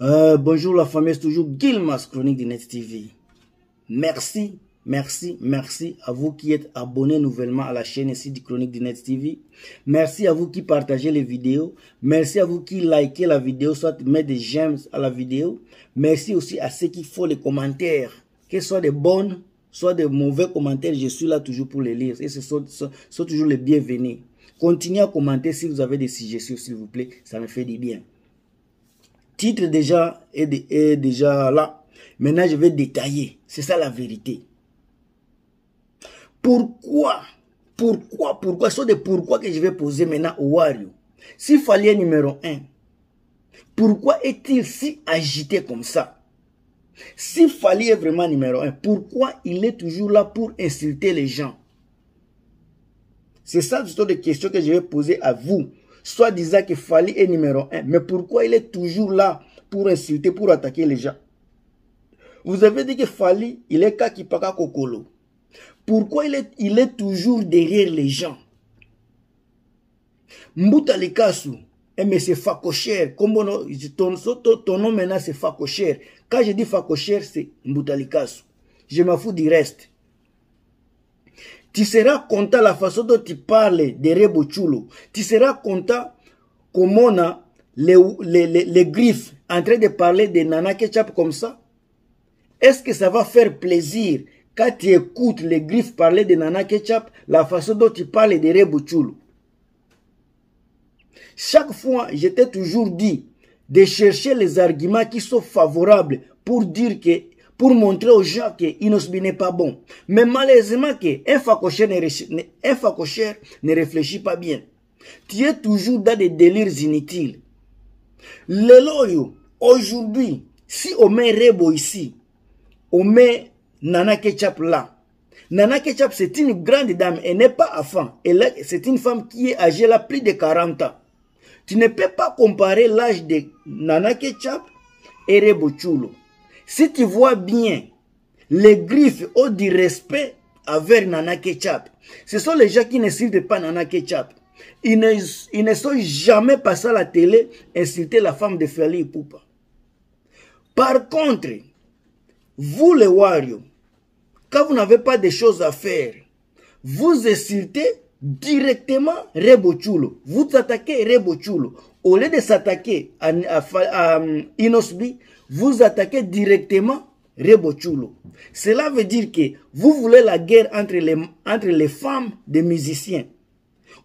Euh, bonjour la fameuse c'est toujours Guilmas, Chronique de Net TV. Merci, merci, merci à vous qui êtes abonnés nouvellement à la chaîne ici de Chronique de Net TV. Merci à vous qui partagez les vidéos. Merci à vous qui likez la vidéo, soit mettez des j'aime à la vidéo. Merci aussi à ceux qui font les commentaires, que soient soit des bonnes, soit des mauvais commentaires. Je suis là toujours pour les lire et ce sont toujours les bienvenus. Continuez à commenter si vous avez des suggestions, s'il vous plaît. Ça me fait du bien titre déjà est, déjà là. Maintenant, je vais détailler. C'est ça la vérité. Pourquoi Pourquoi Pourquoi Ce sont des pourquoi que je vais poser maintenant au Wario. S'il fallait numéro un, pourquoi est-il si agité comme ça S'il fallait vraiment numéro un, pourquoi il est toujours là pour insulter les gens C'est ça genre de questions que je vais poser à vous soit disant que Fali est numéro un. Mais pourquoi il est toujours là pour insulter, pour attaquer les gens Vous avez dit que Fali, il est Paka, Kokolo. Pourquoi il est, il est toujours derrière les gens Mbuta eh, mais c'est Fakosher. Ton, ton nom maintenant c'est Fakocher? Quand je dis Fakosher, c'est Mbuta Je m'en fous du reste. Tu seras content la façon dont tu parles de Rebo Tu seras content comment on a les, les, griffes en train de parler de Nana Ketchup comme ça. Est-ce que ça va faire plaisir quand tu écoutes les griffes parler de Nana Ketchup, la façon dont tu parles de Rebo Chaque fois, j'étais toujours dit de chercher les arguments qui sont favorables pour dire que pour montrer aux gens que Inosbi n'est pas bon. Mais malheureusement, que un ne, ne réfléchit pas bien. Tu es toujours dans des délires inutiles. L'éloyo, aujourd'hui, si on met Rebo ici, on met Nana Ketchup là. Nana Ketchup, c'est une grande dame, elle n'est pas enfant. C'est une femme qui est âgée là plus de 40 ans. Tu ne peux pas comparer l'âge de Nana Ketchup et Rebo Chulo. Si tu vois bien les griffes au du respect avec Nana Ketchup, ce sont les gens qui n'insultent pas Nana Ketchup. Ils ne, ne sont jamais passés à la télé insulter la femme de Feli Poupa. Par contre, vous les Wario, quand vous n'avez pas de choses à faire, vous insultez directement Rebo Vous attaquez Rebo Au lieu de s'attaquer à, euh, Inosbi, vous attaquez directement Rebo Cela veut dire que vous voulez la guerre entre les, entre les femmes des musiciens.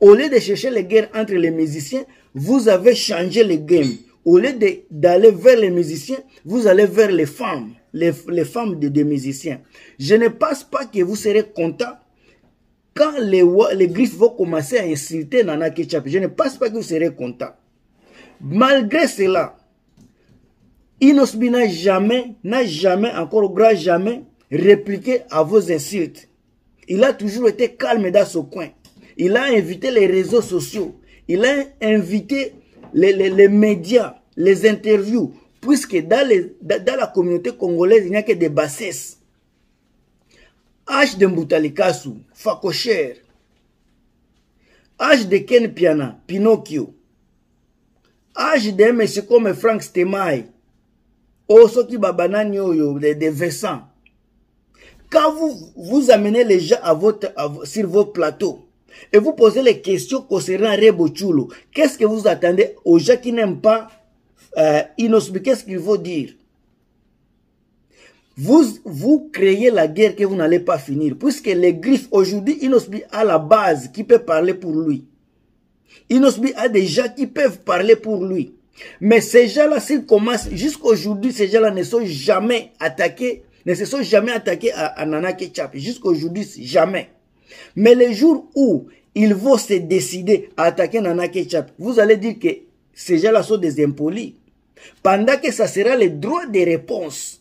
Au lieu de chercher la guerre entre les musiciens, vous avez changé le game. Au lieu d'aller vers les musiciens, vous allez vers les femmes, les, femmes des musiciens. Je ne pense pas que vous serez content Quand les, les griffes vont commencer à insulter Nana Ketchup, je ne pense pas que vous serez content. Malgré cela, Inosbi n'a jamais, n'a jamais, encore au grand jamais, répliqué à vos insultes. Il a toujours été calme dans son coin. Il a invité les réseaux sociaux. Il a invité les, les, les médias, les interviews, puisque dans, les, dans la communauté congolaise, il n'y a que des bassesses. H de Mbutalikasu, Fakocher. âge de Ken Piana, Pinocchio. âge de monsieur comme Frank Stemai. Osoki Babanani de des Quand vous, vous amenez les gens à votre, sur vos plateaux, et vous posez les questions concernant Rebo qu'est-ce que vous attendez aux gens qui n'aiment pas euh, Qu'est-ce qu'il vont dire vous, vous créez la guerre que vous n'allez pas finir. Puisque les griffes, aujourd'hui, Inosbi a la base qui peut parler pour lui. Inosbi a des gens qui peuvent parler pour lui. Mais ces gens-là, s'ils commencent, jusqu'aujourd'hui, ces gens-là ne sont jamais attaqués, ne se sont jamais attaqués à, Nana Ketchup. Jusqu'aujourd'hui, jamais. Mais le jour où ils vont se décider à attaquer Nana Ketchup, vous allez dire que ces gens-là sont des impolis. Pendant que ça sera le droit de réponse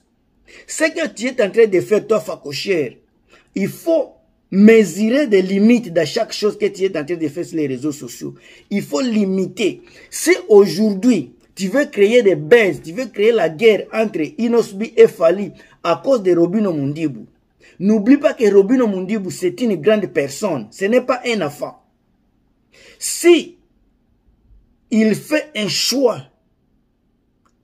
ce que tu es en train de faire, toi, facochère, il faut mesurer des limites dans chaque chose que tu es en train de faire sur les réseaux sociaux. Il faut limiter. Si aujourd'hui, tu veux créer des baisses, tu veux créer la guerre entre Inosbi et Fali à cause de Robino Mundibu, n'oublie pas que Robino Mundibu, c'est une grande personne, ce n'est pas un enfant. Si il fait un choix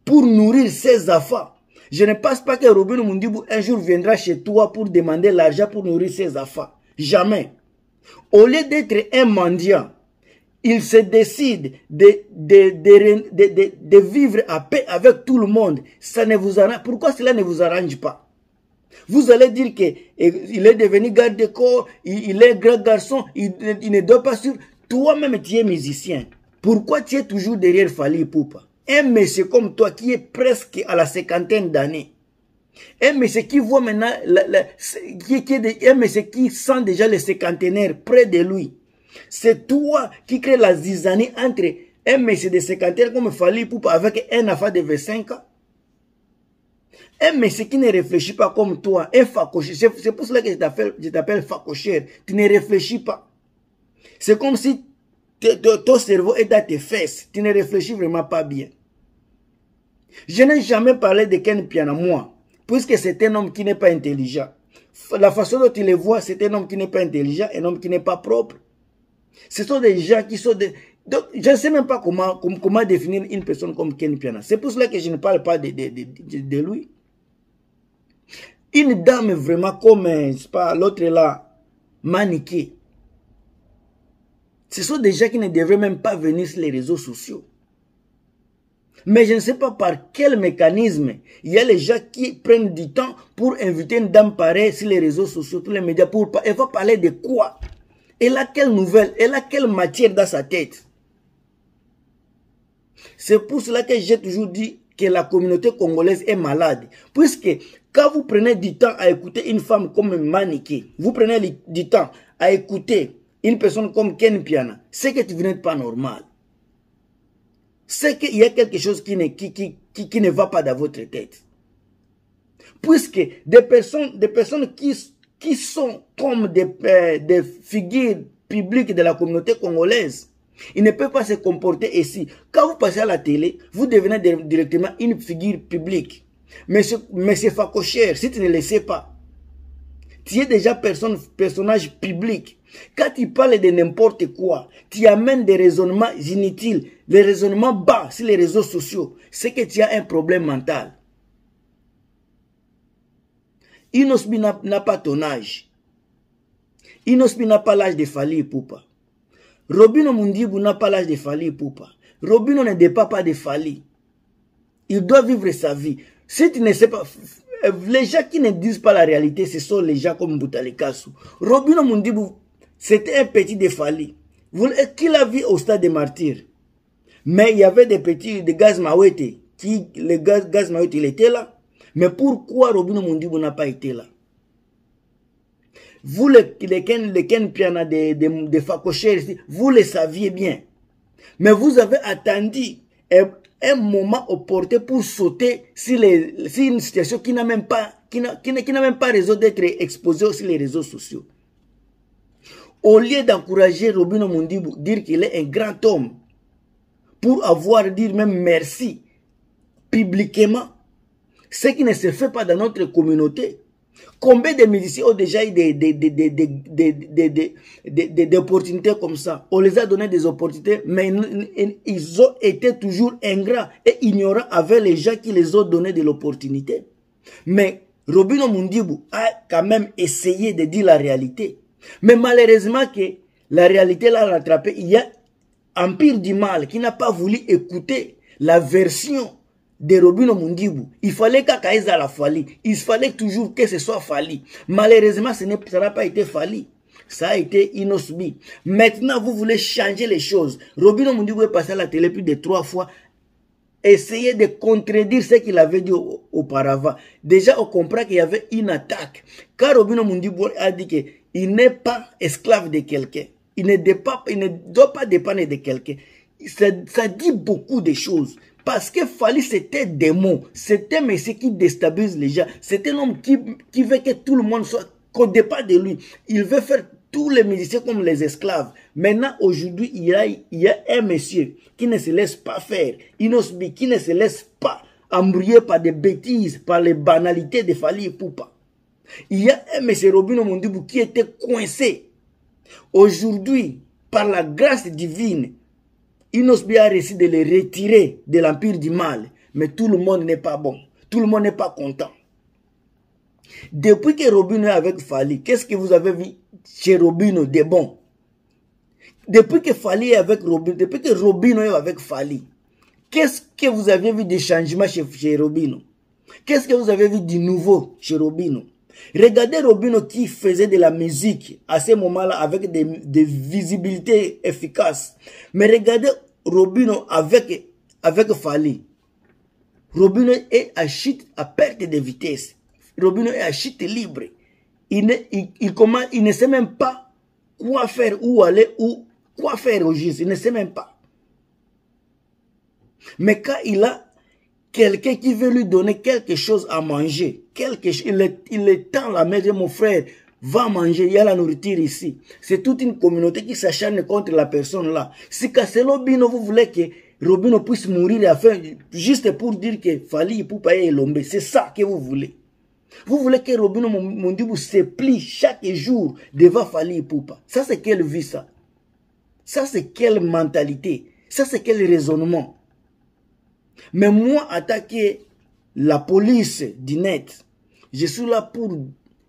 pour nourrir ses affa je ne pense pas que Robin Mundibu un jour viendra chez toi pour demander l'argent pour nourrir ses affaires. Jamais. Au lieu d'être un mendiant, il se décide de, de, de, vivre à paix avec tout le monde. Ça ne vous pourquoi cela ne vous arrange pas Vous allez dire qu'il eh, est devenu garde de corps, il, est grand garçon, il, ne doit pas sur... Toi-même, tu es musicien. Pourquoi tu es toujours derrière Fali Poupa un monsieur comme toi qui est presque à la cinquantaine d'années, un monsieur qui voit maintenant, la, qui, est, un monsieur qui sent déjà les cinquantenaires près de lui, c'est toi qui crée la zizanie entre un monsieur de cinquantaine comme Fali Poupa avec un enfant de 25 ans. Un monsieur qui ne réfléchit pas comme toi, un facochère, c'est pour cela que je t'appelle facochère, tu ne réfléchis pas. C'est comme si ton cerveau est dans tes fesses. Tu ne réfléchis vraiment pas bien. Je n'ai jamais parlé de Ken Piana, moi, puisque c'est un homme qui n'est pas intelligent. La façon dont tu le vois, c'est un homme qui n'est pas intelligent, un homme qui n'est pas propre. Ce sont des gens qui sont... je ne sais même pas comment, comment définir une personne comme Ken Piana. C'est pour cela que je ne parle pas de, lui. Une dame vraiment comme, euh, l'autre là, maniquée. Ce sont des gens qui ne devraient même pas venir sur les réseaux sociaux. Mais je ne sais pas par quel mécanisme il y a les gens qui prennent du temps pour inviter une dame pareille sur les réseaux sociaux, tous les médias, pour elle va parler de quoi Elle a quelle nouvelle Elle a quelle matière dans sa tête C'est pour cela que j'ai toujours dit que la communauté congolaise est malade. Puisque quand vous prenez du temps à écouter une femme comme maniqué vous prenez du temps à écouter une personne comme Ken Piana, c'est que tu n'es pas normal. C'est qu'il y a quelque chose qui ne, qui, qui, ne va pas dans votre tête. Puisque des personnes, des personnes qui, qui sont comme des, euh, des figures publiques de la communauté congolaise, ils ne peuvent pas se comporter ainsi. Quand vous passez à la télé, vous devenez directement une figure publique. Monsieur Monsieur si tu ne le sais pas, tu es déjà personne, personnage public. Quand tu parles de n'importe quoi, tu amènes des raisonnements inutiles, des raisonnements bas sur les réseaux sociaux, c'est que tu as un problème mental. Inosbi n'a pas ton âge. n'a pas l'âge de Fali Poupa. Robino Mundibu n'a pas l'âge de Fali Poupa. Robino ne dépend pas de Fali. Il doit vivre sa vie. Si tu ne sais pas, eh, les gens qui ne disent pas la réalité, ce sont les gens comme Boutalikasu. Robino Mundibu, c'était un petit défali. Qui l'a vu au stade des martyrs Mais il y avait des petits, des gaz Mawete, qui, le gaz, gaz Mawete, il était là. Mais pourquoi Robino Mundibu n'a pas été là Vous, les, Ken, Piana des, des, vous le saviez bien. Mais vous avez attendu eh, un moment opportun pour sauter sur, les, une situation qui n'a même pas, qui n'a, qui même pas raison d'être exposée sur les réseaux sociaux. Au lieu d'encourager Robin Mundibu, dire qu'il est un grand homme, pour avoir dire même merci publiquement, ce qui ne se fait pas dans notre communauté, Combien de miliciens ont déjà eu des, des, des, des, opportunités comme ça On les a donné des opportunités, mais ils ont été toujours ingrats et ignorants avec les gens qui les ont donné de l'opportunité. Mais Robino Mundibu a quand même essayé de dire la réalité. Mais malheureusement que la réalité l'a rattrapé, il y a un pire du mal qui n'a pas voulu écouter la version de Robin Mundibu. Il fallait qu'Akaïsa la fali. Il fallait toujours que ce soit fali. Malheureusement, ce n'a pas été fali. Ça a été inosbi... Maintenant, vous voulez changer les choses. Robin Mundibu est passé à la télé plus de trois fois. Essayez de contredire ce qu'il avait dit auparavant. Déjà, on comprend qu'il y avait une attaque. Car Robin Mundibu a dit qu'il n'est pas esclave de quelqu'un. Il, il ne doit pas dépendre de quelqu'un. Ça, ça dit beaucoup de choses. Parce que Fali, c'était des mots. C'était un monsieur qui déstabilise les gens. C'était un homme qui veut que tout le monde soit qu'au départ de lui. Il veut faire tous les miliciens comme les esclaves. Maintenant, aujourd'hui, il y, a, un monsieur qui ne se laisse pas faire. Inosbi, qui ne se laisse pas embrouiller par des bêtises, par les banalités de Fali et Poupa. Il y a un monsieur Robin Mondibou qui était coincé. Aujourd'hui, par la grâce divine, il Bia bien réussir de les retirer de l'empire du mal. Mais tout le monde n'est pas bon. Tout le monde n'est pas content. Depuis que Robino est avec Fali, qu'est-ce que vous avez vu chez Robino de bon Depuis que Fali est avec Robin, depuis que Robino est avec Fali, qu'est-ce que vous avez vu de changement chez, chez Robino Qu'est-ce que vous avez vu de nouveau chez Robino Regardez Robino qui faisait de la musique à ce moment-là avec des, des visibilités efficaces. Mais regardez Robino avec, avec Fali. Robino est à chute à perte de vitesse. Robino est à chute libre. Il ne, il, il ne sait même pas quoi faire, où aller, ou quoi faire au juste. Il ne sait même pas. Mais quand il a quelqu'un qui veut lui donner quelque chose à manger, quelque, il, est, il est temps la main de mon frère, va manger, il y a la nourriture ici. C'est toute une communauté qui s'acharne contre la personne là. Si Bino, vous voulez que Robino puisse mourir afin, juste pour dire que Fali Poupa payer l'ombre, c'est ça que vous voulez. Vous voulez que Robino se plie chaque jour devant Fali Poupa. Ça, c'est quelle vie, ça Ça, c'est quelle mentalité Ça, c'est quel raisonnement Mais moi, attaquer la police du net, je suis là pour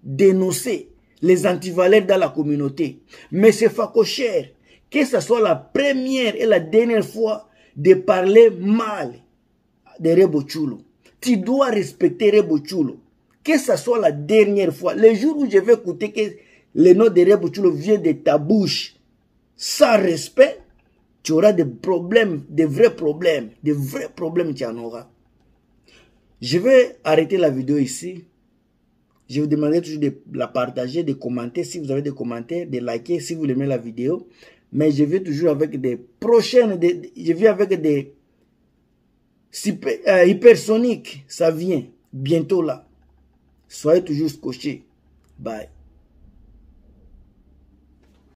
dénoncer les antivaleurs dans la communauté. Mais c'est facochère que ce soit la première et la dernière fois de parler mal de Rebo Tu dois respecter Rebo Chulo. Que ce soit la dernière fois, le jour où je vais écouter que le nom de Rebo vient de ta bouche, sans respect, tu auras des problèmes, des vrais problèmes, des vrais problèmes, tu en auras. Je vais arrêter la vidéo ici. Je vous demanderai toujours de la partager, de commenter si vous avez des commentaires, de liker si vous aimez la vidéo. Mais je vais toujours avec des prochaines, je vais avec des super, euh, hypersoniques. Ça vient bientôt là. Soyez toujours scotchés. Bye.